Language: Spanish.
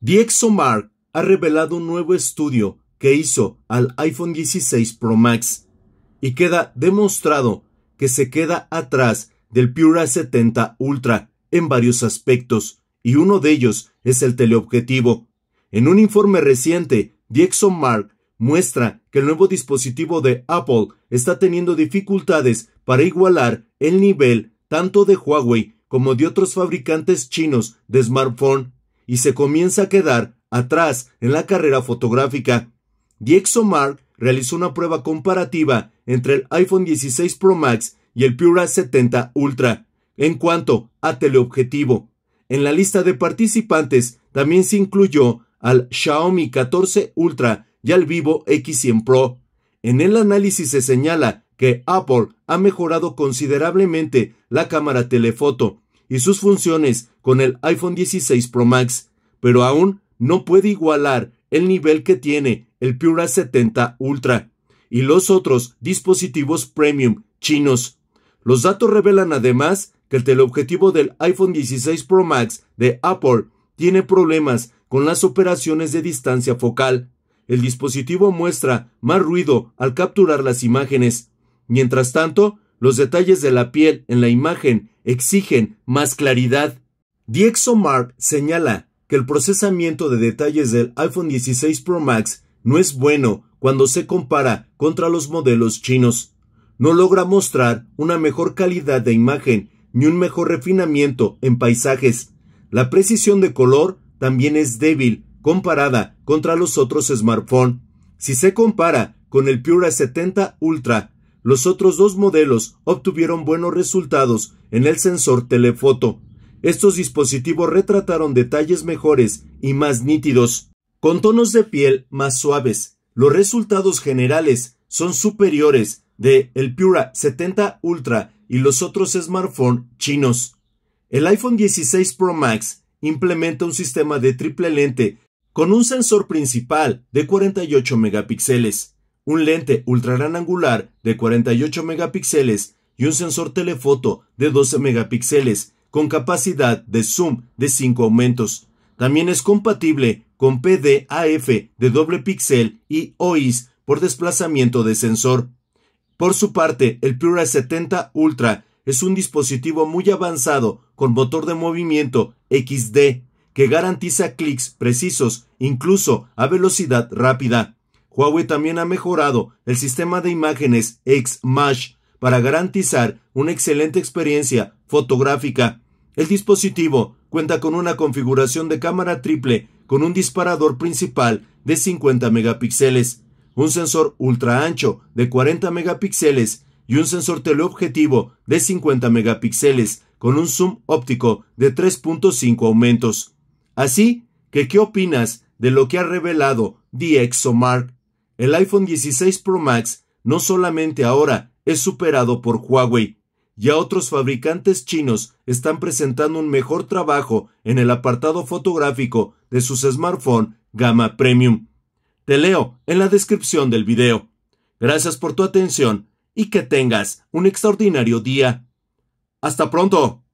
Diexomark ha revelado un nuevo estudio que hizo al iPhone 16 Pro Max y queda demostrado que se queda atrás del Pura 70 Ultra en varios aspectos y uno de ellos es el teleobjetivo. En un informe reciente, Diexomark muestra que el nuevo dispositivo de Apple está teniendo dificultades para igualar el nivel tanto de Huawei como de otros fabricantes chinos de smartphone y se comienza a quedar atrás en la carrera fotográfica. DxOMark realizó una prueba comparativa entre el iPhone 16 Pro Max y el Pura 70 Ultra en cuanto a teleobjetivo. En la lista de participantes también se incluyó al Xiaomi 14 Ultra y al Vivo X100 Pro. En el análisis se señala que Apple ha mejorado considerablemente la cámara telefoto, y sus funciones con el iPhone 16 Pro Max, pero aún no puede igualar el nivel que tiene el Pura 70 Ultra y los otros dispositivos premium chinos. Los datos revelan además que el teleobjetivo del iPhone 16 Pro Max de Apple tiene problemas con las operaciones de distancia focal. El dispositivo muestra más ruido al capturar las imágenes. Mientras tanto, los detalles de la piel en la imagen exigen más claridad. DxOMark señala que el procesamiento de detalles del iPhone 16 Pro Max no es bueno cuando se compara contra los modelos chinos. No logra mostrar una mejor calidad de imagen ni un mejor refinamiento en paisajes. La precisión de color también es débil comparada contra los otros smartphones. Si se compara con el Pura 70 Ultra los otros dos modelos obtuvieron buenos resultados en el sensor telefoto. Estos dispositivos retrataron detalles mejores y más nítidos, con tonos de piel más suaves. Los resultados generales son superiores de el Pura 70 Ultra y los otros smartphones chinos. El iPhone 16 Pro Max implementa un sistema de triple lente con un sensor principal de 48 megapíxeles un lente ultra gran angular de 48 megapíxeles y un sensor telefoto de 12 megapíxeles con capacidad de zoom de 5 aumentos. También es compatible con PDAF de doble píxel y OIS por desplazamiento de sensor. Por su parte, el Pura 70 Ultra es un dispositivo muy avanzado con motor de movimiento XD que garantiza clics precisos incluso a velocidad rápida. Huawei también ha mejorado el sistema de imágenes X-Mash para garantizar una excelente experiencia fotográfica. El dispositivo cuenta con una configuración de cámara triple con un disparador principal de 50 megapíxeles, un sensor ultra ancho de 40 megapíxeles y un sensor teleobjetivo de 50 megapíxeles con un zoom óptico de 3.5 aumentos. Así que, ¿qué opinas de lo que ha revelado DxOMark el iPhone 16 Pro Max no solamente ahora es superado por Huawei, ya otros fabricantes chinos están presentando un mejor trabajo en el apartado fotográfico de sus smartphones gama premium. Te leo en la descripción del video. Gracias por tu atención y que tengas un extraordinario día. Hasta pronto.